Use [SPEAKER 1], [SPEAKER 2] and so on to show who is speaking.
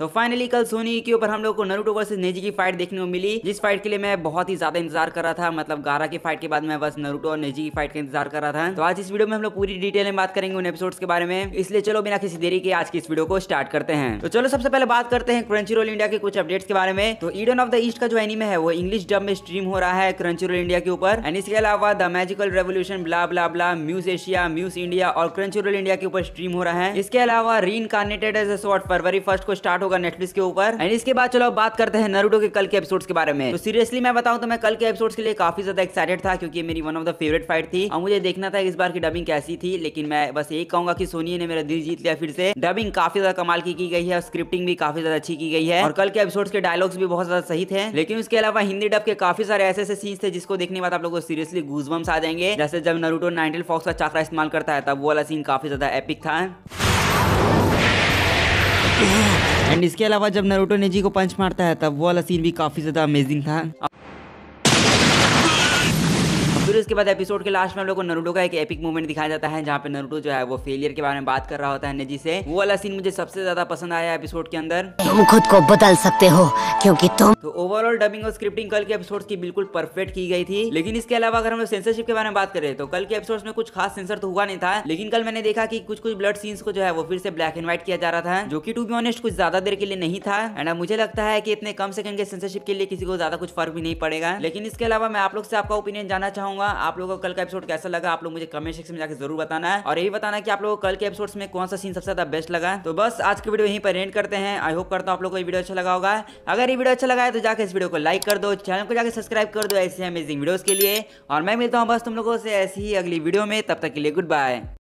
[SPEAKER 1] तो फाइनली कल सोनी के ऊपर हम लोग को नरूटो वर्सेस नेजी की फाइट देखने को मिली जिस फाइट के लिए मैं बहुत ही ज्यादा इंतजार कर रहा था मतलब गारा की फाइट के बाद मैं बस नरूटो और नेजी की फाइट का इंतजार कर रहा था तो आज इस वीडियो में हम लोग पूरी डिटेल में बात करेंगे उन एपिसोड्स के बारे में इसलिए चलो बिना किसी देरी के आज की इस वीडियो को स्टार्ट करते हैं तो चलो सबसे पहले बात करते हैं क्रंची रोल इंडिया के कुछ अपडेट्स के बारे में तो ईडन ऑफ द ईस्ट का जो एनिमे है वो इंग्लिश डब में स्ट्रीम हो रहा है क्रंची रोल इंडिया के ऊपर एंड इसके अलावा the magical revolution blah blah blah Muse Asia Muse India और क्रंची रोल इंडिया के ऊपर स्ट्रीम हो रहा है इसके अलावा री इनकारनेटेड एज ए फरवरी फर्स्ट को स्टार्ट होगा नेटफ्लिक्स के ऊपर एंड इसके बाद चलो बात करते हैं नरूडो के कल के एपिसोड के बारे में तो सीरियसली मैं बताऊँ तो मैं कल के एपिसोड के लिए काफी ज्यादा एक्साइटेड था क्योंकि मेरी one of the favourite fight थी और मुझे देखना था इस बार की डबिंग कैसी थी लेकिन मैं बस यही कहूंगा कि सोनी ने मेरा दिल जीत लिया फिर से डबिंग काफी ज्यादा कमाल की की गई है और स्क्रिप्टिंग भी काफी ज्यादा अच्छी की गई है और कल के एपिसोड के डायलॉग्स भी बहुत ज्यादा सही थे लेकिन उसके अलावा हिंदी डब के काफी सारे ऐसे ऐसे सीन्स थे जिसको देखने बाद आप लोगों को सीरियसली गूजबम्स आ जाएंगे जैसे जब नरूटो नाइनटेल फॉक्स का चाकरा इस्तेमाल करता है तब वो वाला सीन काफी ज्यादा एपिक था एंड इसके अलावा जब नरोटो नेजी को पंच मारता है तब वो वाला सीन भी काफी ज्यादा अमेजिंग था फिर उसके बाद एपिसोड के लास्ट में हम लोग को नरूटो का एक एपिक मूवमेंट दिखाया जाता है जहाँ पे नरूटो जो है वो फेलियर के बारे में बात कर रहा होता है निजी से वो वाला सीन मुझे सबसे ज्यादा पसंद आया एपिसोड के अंदर तुम खुद को बदल सकते हो क्योंकि तुम तो ओवरऑल डबिंग और स्क्रिप्टिंग कल के एपिसोड की बिल्कुल परफेक्ट की गई थी लेकिन इसके अलावा अगर हम लोग सेंसरशिप के बारे में बात करें तो कल के एपिसोड में कुछ खास सेंसर तो हुआ नहीं था लेकिन कल मैंने देखा की कुछ कुछ ब्लड सीन्स को जो है वो फिर से ब्लैक एंड व्हाइट किया जा रहा था जो की टू बी ऑनेस्ट कुछ ज्यादा देर के लिए नहीं था एंड मुझे लगता है की इतने कम सेकंड के सेंसरशिप के लिए किसी को ज्यादा कुछ फर्क भी नहीं पड़ेगा लेकिन इसके अलावा मैं आप लोग से आपका ओपिनियन जानना चाहूंगा आप लोगों को कल का एपिसोड कैसा लगा आप लोग मुझे कमेंट सेक्शन में जाकर जरूर बताना है और यही बताना कि आप लोगों को कल के एपिसोड में कौन सा सीन सबसे ज्यादा बेस्ट लगा तो बस आज की वीडियो यहीं पर एंड करते हैं आई होप करता हूं आप लोगों को ये वीडियो अच्छा लगा होगा अगर ये वीडियो अच्छा लगा है तो जाकर इस वीडियो को लाइक कर दो चैनल को जाकर सब्सक्राइब कर दो ऐसे अमेजिंग वीडियोज के लिए और मैं मिलता हूँ बस तुम लोगों से ऐसी ही अगली वीडियो में तब तक के लिए गुड बाय